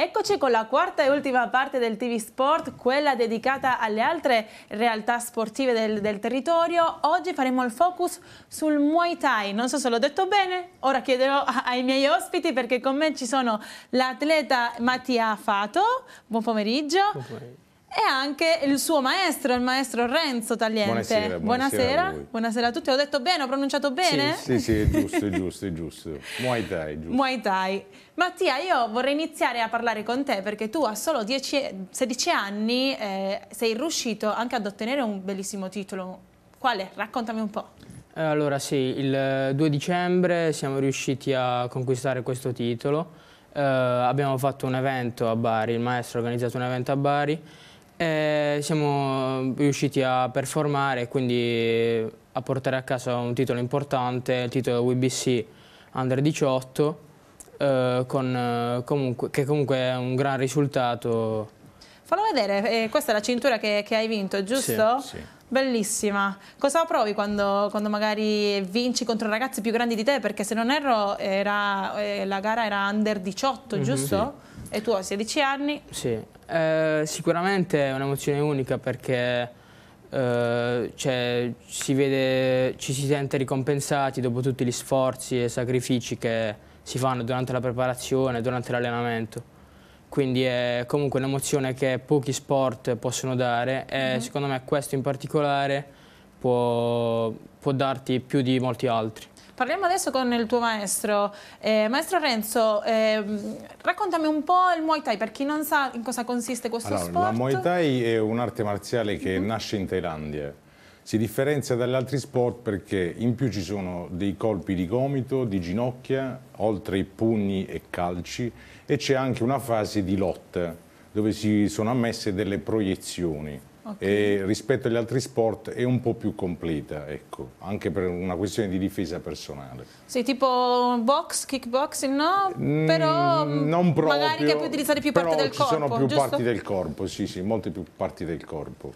Eccoci con la quarta e ultima parte del TV Sport, quella dedicata alle altre realtà sportive del, del, territorio. Oggi faremo il focus sul Muay Thai. Non so se l'ho detto bene, ora chiederò ai miei ospiti perché con me ci sono l'atleta Mattia Fato. Buon pomeriggio. Buon pomeriggio e anche il suo maestro, il maestro Renzo Tagliente. Buonasera, buonasera, buonasera, a, buonasera a tutti. Ho detto bene, ho pronunciato bene? Sì, sì, sì è giusto, è giusto, è giusto. Muay Thai, giusto. Muay Thai. Mattia, io vorrei iniziare a parlare con te perché tu a solo 10, 16 anni eh, sei riuscito anche ad ottenere un bellissimo titolo. Quale? Raccontami un po'. Allora sì, il 2 dicembre siamo riusciti a conquistare questo titolo. Eh, abbiamo fatto un evento a Bari, il maestro ha organizzato un evento a Bari e siamo riusciti a performare e quindi a portare a casa un titolo importante, il titolo WBC Under 18, eh, con, comunque, che comunque è un gran risultato. Fallo vedere, eh, questa è la cintura che, che hai vinto, giusto? Sì, sì. Bellissima. Cosa provi quando, quando, magari vinci contro ragazzi più grandi di te? Perché se non erro era, eh, la gara era Under 18, mm -hmm, giusto? Sì. E tu hai 16 anni? Sì, eh, sicuramente è un'emozione unica perché eh, cioè, si vede, ci si sente ricompensati dopo tutti gli sforzi e sacrifici che si fanno durante la preparazione, durante l'allenamento. Quindi è comunque un'emozione che pochi sport possono dare e mm -hmm. secondo me questo in particolare può, può darti più di molti altri. Parliamo adesso con il tuo maestro. Eh, maestro Renzo, eh, raccontami un po' il Muay Thai, per chi non sa in cosa consiste questo allora, sport. La Muay Thai è un'arte marziale che mhm. nasce in Thailandia. Si differenzia dagli altri sport perché in più ci sono dei colpi di gomito, di ginocchia, oltre i pugni e calci, e c'è anche una fase di lotta dove si sono ammesse delle proiezioni okay. rispetto agli altri sport è un po' più completa, ecco, anche per una questione di difesa personale. Sì, tipo box, kickboxing, no? Mm, però non proprio, magari che puoi utilizzare più parti del ci corpo. Ci sono più giusto? parti del corpo, sì, sì, molte più parti del corpo.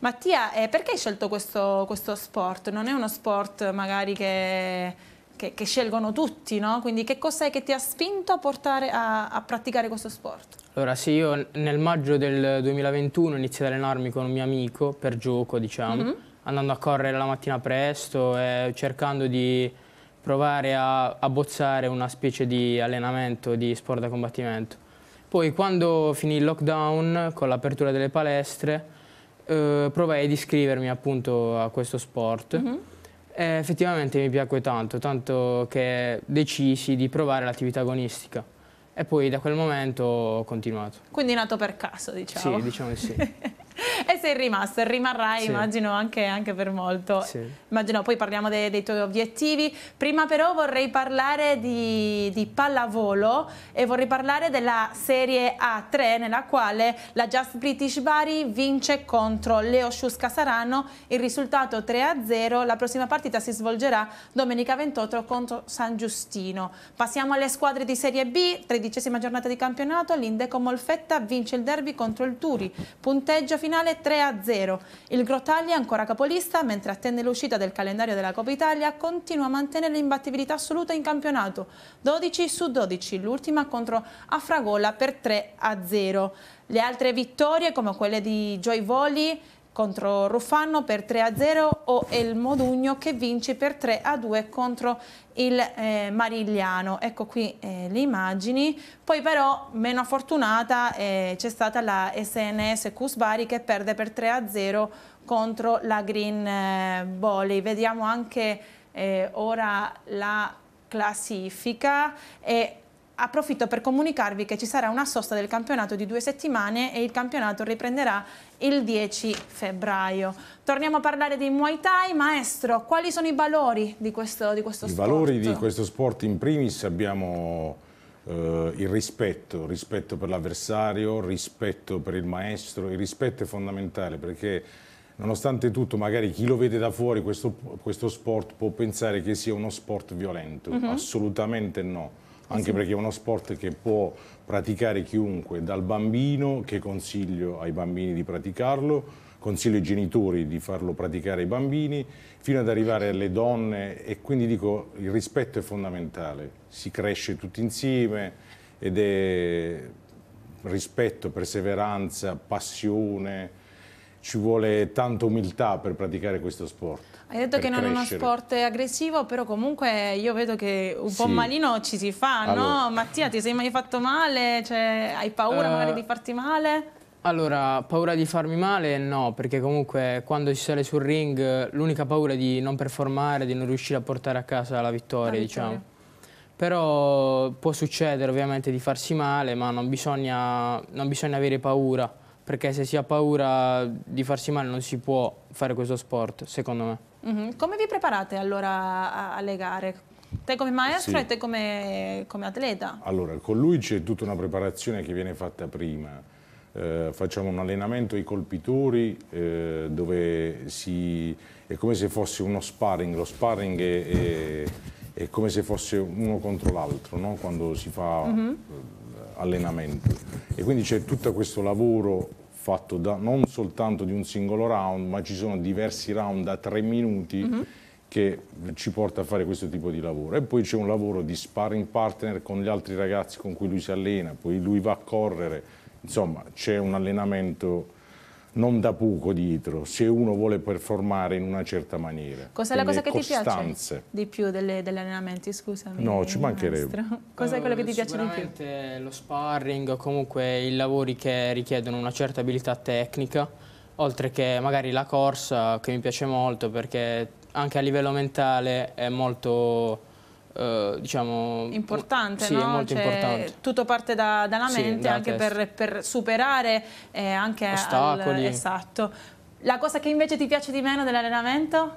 Mattia, eh, perché hai scelto questo, questo sport? Non è uno sport magari che che, che scelgono tutti, no? Quindi che cos'è che ti ha spinto a portare a, a praticare questo sport? Allora sì, io nel maggio del 2021 iniziai ad allenarmi con un mio amico per gioco, diciamo, mm -hmm. andando a correre la mattina presto e cercando di provare a, a bozzare una specie di allenamento di sport da combattimento. Poi quando finì il lockdown, con l'apertura delle palestre, eh, provai ad iscrivermi appunto a questo sport. Mm -hmm. Eh, effettivamente mi piacque tanto, tanto che decisi di provare l'attività agonistica e poi da quel momento ho continuato. Quindi nato per caso, diciamo. Sì, diciamo di sì. e sei rimasto, rimarrai sì. immagino anche, anche, per molto. Sì. Immagino, poi parliamo dei, dei, tuoi obiettivi. Prima però vorrei parlare di, di, pallavolo e vorrei parlare della Serie A3 nella quale la Just British Bari vince contro Leo Sciusca Sarano. Il risultato 3-0. La prossima partita si svolgerà domenica 28 contro San Giustino. Passiamo alle squadre di Serie B, tredicesima giornata di campionato. L'Indeco Molfetta vince il derby contro il Turi. Punteggio finale finale 3-0. Il Grottaglia ancora capolista, mentre attende l'uscita del calendario della Coppa Italia, continua a mantenere l'imbattibilità assoluta in campionato, 12 su 12, l'ultima contro Afragola per 3-0. Le altre vittorie, come quelle di Joy Voli, contro Ruffano per 3-0 o il Modugno che vince per 3-2 contro il eh, Marigliano. Ecco qui eh, le immagini. Poi però, meno fortunata, eh, c'è stata la SNS Cusbari che perde per 3-0 contro la Green Volley. Eh, Vediamo anche eh, ora la classifica e approfitto per comunicarvi che ci sarà una sosta del campionato di due settimane e il campionato riprenderà il 10 febbraio. Torniamo a parlare di Muay Thai. Maestro, quali sono i valori di questo, di questo I sport? I valori di questo sport in primis abbiamo eh, il rispetto, rispetto per l'avversario, rispetto per il maestro. Il rispetto è fondamentale perché nonostante tutto magari chi lo vede da fuori questo, questo sport può pensare che sia uno sport violento. Mm -hmm. Assolutamente no anche perché è uno sport che può praticare chiunque, dal bambino, che consiglio ai bambini di praticarlo, consiglio ai genitori di farlo praticare ai bambini, fino ad arrivare alle donne e quindi dico il rispetto è fondamentale, si cresce tutti insieme ed è rispetto, perseveranza, passione, ci vuole tanta umiltà per praticare questo sport. Hai detto che non crescere. è uno sport aggressivo, però comunque io vedo che un po' sì. malino ci si fa, allora. no? Mattia, ti sei mai fatto male? Cioè, hai paura uh, magari di farti male? Allora, paura di farmi male no, perché comunque quando si sale sul ring l'unica paura è di non performare, di non riuscire a portare a casa la vittoria, la diciamo. vittoria. diciamo. Però può succedere ovviamente di farsi male, ma non bisogna, non bisogna avere paura perché se si ha paura di farsi male non si può fare questo sport, secondo me. Mm -hmm. Come vi preparate allora alle gare? Te come maestro sì. e te come, come, atleta? Allora, con lui c'è tutta una preparazione che viene fatta prima. Eh, facciamo un allenamento ai colpitori eh, dove si, è come se fosse uno sparring, lo sparring è, è, è come se fosse uno contro l'altro no? quando si fa mm -hmm eh, allenamento e quindi c'è tutto questo lavoro fatto da, non soltanto di un singolo round, ma ci sono diversi round da tre minuti mm -hmm. che ci porta a fare questo tipo di lavoro. E poi c'è un lavoro di sparring partner con gli altri ragazzi con cui lui si allena, poi lui va a correre, insomma c'è un allenamento non da poco dietro se uno vuole performare in una certa maniera. Cos'è la cosa che ti piace di più delle, degli allenamenti, scusami? No, ci mancherebbe. Cos'è eh, quello che ti piace di più? Sicuramente lo sparring, comunque i lavori che richiedono una certa abilità tecnica, oltre che magari la corsa che mi piace molto perché anche a livello mentale è molto eh, diciamo... Importante, sì, no? è molto cioè, importante. Tutto parte da, dalla mente sì, anche per, per, superare eh, anche ostacoli. Al, esatto. La cosa che invece ti piace di meno dell'allenamento?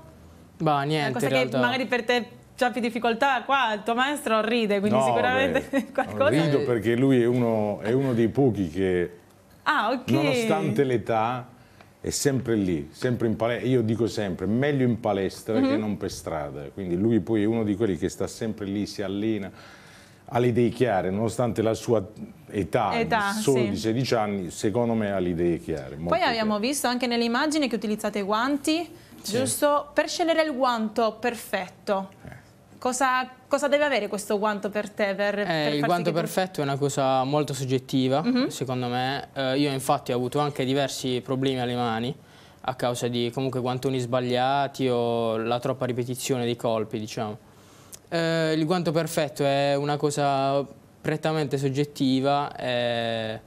Bah, niente. La cosa che magari per te c'ha più difficoltà, qua il tuo maestro ride, quindi no, sicuramente beh, qualcosa... Rido perché lui è uno, è uno dei pochi che, ah, okay. nonostante l'età, è sempre lì, sempre in palestra. Io dico sempre, meglio in palestra mm -hmm. che mhm. non per strada. Quindi lui poi è uno di quelli che sta sempre lì, si allena, ha le idee chiare, nonostante la sua età, età solo sì. di 16 anni, secondo me ha le idee chiare. Poi abbiamo chiare. visto anche nelle immagini che utilizzate i guanti, sì. giusto? Per scegliere il guanto perfetto. Cosa, cosa, deve avere questo guanto per te? Per, eh, per il guanto perfetto tu... è una cosa molto soggettiva, mm -hmm. secondo me. Eh, io infatti ho avuto anche diversi problemi alle mani a causa di comunque guantoni sbagliati o la troppa ripetizione dei colpi, diciamo. eh, il guanto perfetto è una cosa prettamente soggettiva. Eh,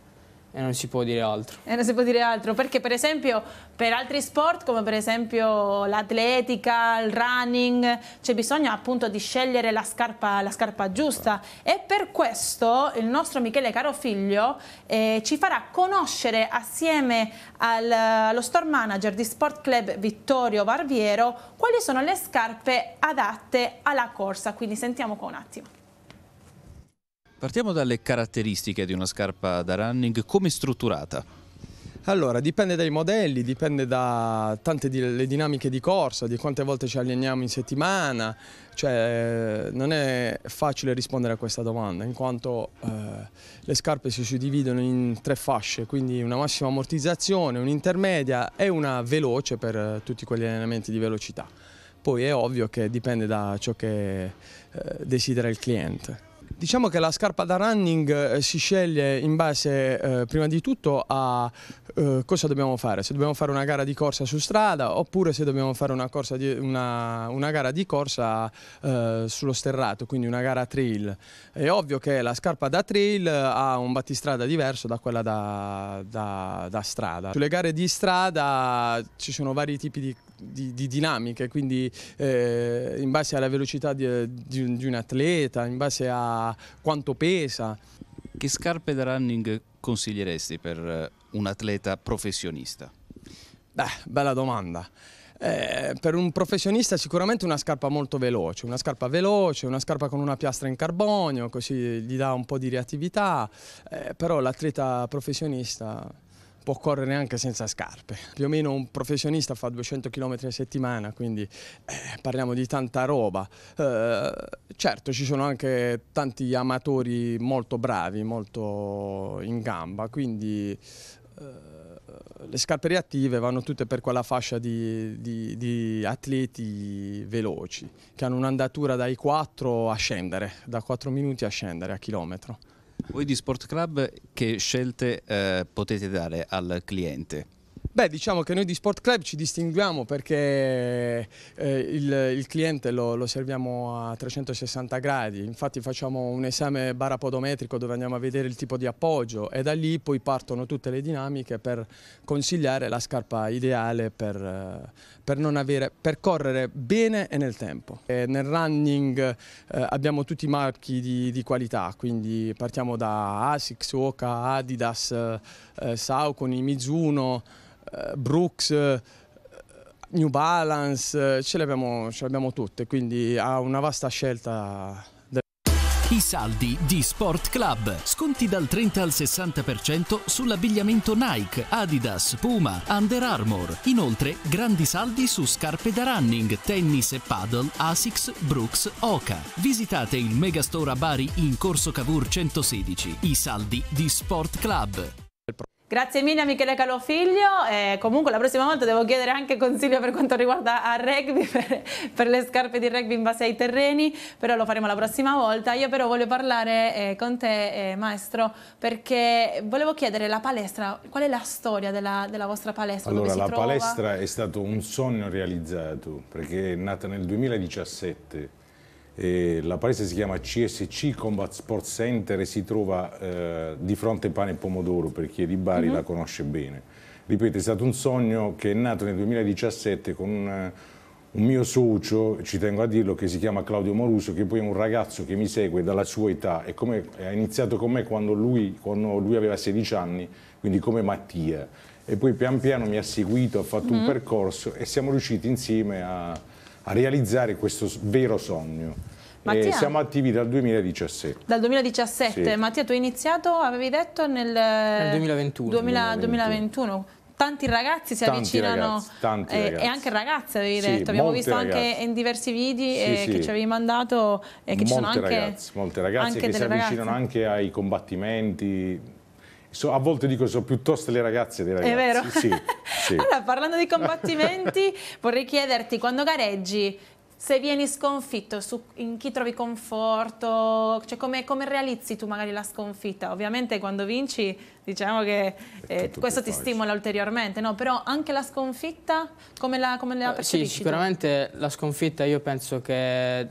e non si può dire altro. E non si può dire altro, perché per esempio per altri sport come per esempio l'atletica, il running, c'è bisogno appunto di scegliere la scarpa, la scarpa giusta e per questo il nostro Michele Carofiglio eh, ci farà conoscere assieme al, allo store manager di Sport Club Vittorio Barviero quali sono le scarpe adatte alla corsa, quindi sentiamo qua un attimo. Partiamo dalle caratteristiche di una scarpa da running, come è strutturata? Allora, dipende dai modelli, dipende da tante di, le dinamiche di corsa, di quante volte ci alleniamo in settimana, cioè non è facile rispondere a questa domanda in quanto eh, le scarpe si suddividono in tre fasce, quindi una massima ammortizzazione, un'intermedia e una veloce per tutti quegli allenamenti di velocità. Poi è ovvio che dipende da ciò che eh, desidera il cliente. Diciamo che la scarpa da running eh, si sceglie in base eh, prima di tutto a eh, cosa dobbiamo fare, se dobbiamo fare una gara di corsa su strada oppure se dobbiamo fare una, di, una, una gara di corsa eh, sullo sterrato, quindi una gara trail. È ovvio che la scarpa da trail eh, ha un battistrada diverso da quella da, da, da strada. Sulle gare di strada ci sono vari tipi di, di, di dinamiche, quindi eh, in base alla velocità di, di, di un atleta, in base a quanto pesa. Che scarpe da running consiglieresti per eh, un atleta professionista? Beh, bella domanda. Eh, per un professionista sicuramente una scarpa molto veloce, una scarpa veloce, una scarpa con una piastra in carbonio, così gli dà un po' di reattività, eh, però l'atleta professionista può correre anche senza scarpe. Più o meno un professionista fa 200 km a settimana, quindi eh, parliamo di tanta roba. Eh, certo, ci sono anche tanti amatori molto bravi, molto in gamba, quindi... Eh, le scarpe reattive vanno tutte per quella fascia di, di, di, atleti veloci che hanno un'andatura dai 4 a scendere, da 4 minuti a scendere a chilometro. Voi di Sport Club che scelte eh, potete dare al cliente? Beh, diciamo che noi di Sport Club ci distinguiamo perché eh, il, il, cliente lo, lo, serviamo a 360 gradi, infatti facciamo un esame barapodometrico dove andiamo a vedere il tipo di appoggio e da lì poi partono tutte le dinamiche per consigliare la scarpa ideale per, eh, per, avere, per correre bene e nel tempo. E nel running eh, abbiamo tutti i marchi di, di, qualità, quindi partiamo da ASICS, Oka, Adidas, eh, Saucony, Mizuno, eh, Brooks, eh, New Balance, eh, ce l'abbiamo, ce l'abbiamo tutte, quindi ha una vasta scelta. I saldi di Sport Club. Sconti dal 30 al 60% sull'abbigliamento Nike, Adidas, Puma, Under Armour. Inoltre, grandi saldi su scarpe da running, tennis e paddle, Asics, Brooks, Oka. Visitate il Megastore a Bari in Corso Cavour 116. I saldi di Sport Club. Grazie mille a Michele Calofiglio, eh, comunque la prossima volta devo chiedere anche consiglio per quanto riguarda il rugby, per, per, le scarpe di rugby in base ai terreni, però lo faremo la prossima volta. Io però voglio parlare eh, con te eh, maestro perché volevo chiedere la palestra, qual è la storia della, della vostra palestra? Allora la trova? palestra è stato un sogno realizzato perché è nata nel 2017 eh, la palestra si chiama CSC Combat Sports Center e si trova eh, di fronte a pane e pomodoro per chi è di Bari mm -hmm. la conosce bene. Ripeto, è stato un sogno che è nato nel 2017 con un, eh, un, mio socio, ci tengo a dirlo, che si chiama Claudio Moruso, che poi è un ragazzo che mi segue dalla sua età e come, ha iniziato con me quando lui, quando lui, aveva 16 anni, quindi come Mattia. E poi pian piano mi ha seguito, ha fatto mm -hmm. un mhm. percorso e siamo riusciti insieme a a realizzare questo vero sogno. Eh, Mattia, siamo attivi dal 2017. Dal 2017, sì. Mattia tu hai iniziato, avevi detto, nel, nel 2021. 2000, 2021 tanti ragazzi si tanti avvicinano ragazzi, tanti eh, ragazzi. e anche ragazze avevi sì, detto abbiamo visto ragazzi. anche in diversi video sì, eh, sì. che ci avevi mandato E eh, che molte ci sono anche ragazze, molte ragazze che si avvicinano anche ai combattimenti So, a volte dico sono piuttosto le ragazze dei ragazzi. È vero? Sì, sì. Allora, parlando di combattimenti, vorrei chiederti, quando gareggi, se vieni sconfitto, su, in chi trovi conforto, cioè come, come, realizzi tu magari la sconfitta? Ovviamente quando vinci diciamo che eh, questo ti facile. stimola ulteriormente, no? però anche la sconfitta come la, come la eh, percepisci? Sì, sicuramente tu? la sconfitta io penso che eh,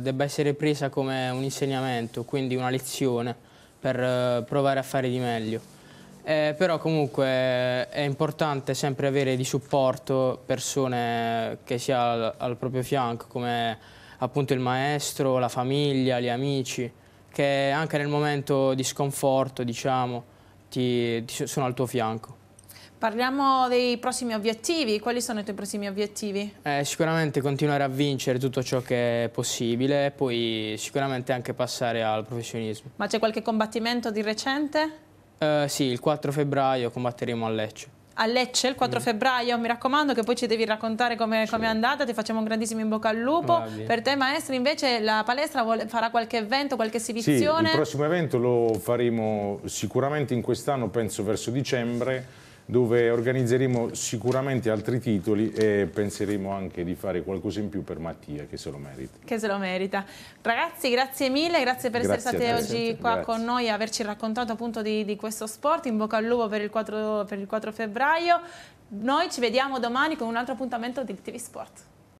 debba essere presa come un insegnamento, quindi una lezione per eh, provare a fare di meglio. Eh, però comunque eh, è importante sempre avere di supporto persone che sia al, al proprio fianco, come appunto il maestro, la famiglia, gli amici, che anche nel momento di sconforto, diciamo, ti, ti sono al tuo fianco. Parliamo dei prossimi obiettivi, quali sono i tuoi prossimi obiettivi? Eh, sicuramente continuare a vincere tutto ciò che è possibile e poi sicuramente anche passare al professionismo. Ma c'è qualche combattimento di recente? Eh, sì, il 4 febbraio combatteremo a Lecce. A Lecce il 4 mm. febbraio, mi raccomando che poi ci devi raccontare come sì. com è andata, ti facciamo un grandissimo in bocca al lupo. Vabbè. Per te maestro invece la palestra farà qualche evento, qualche esibizione? Sì, il prossimo evento lo faremo sicuramente in quest'anno, penso verso dicembre, dove organizzeremo sicuramente altri titoli e penseremo anche di fare qualcosa in più per Mattia che se lo merita. Che se lo merita. Ragazzi grazie mille, grazie per grazie essere stati oggi qua grazie. con noi e averci raccontato appunto di, di, questo sport, in bocca al lupo per il 4, per il 4 febbraio. Noi ci vediamo domani con un altro appuntamento di TV Sport.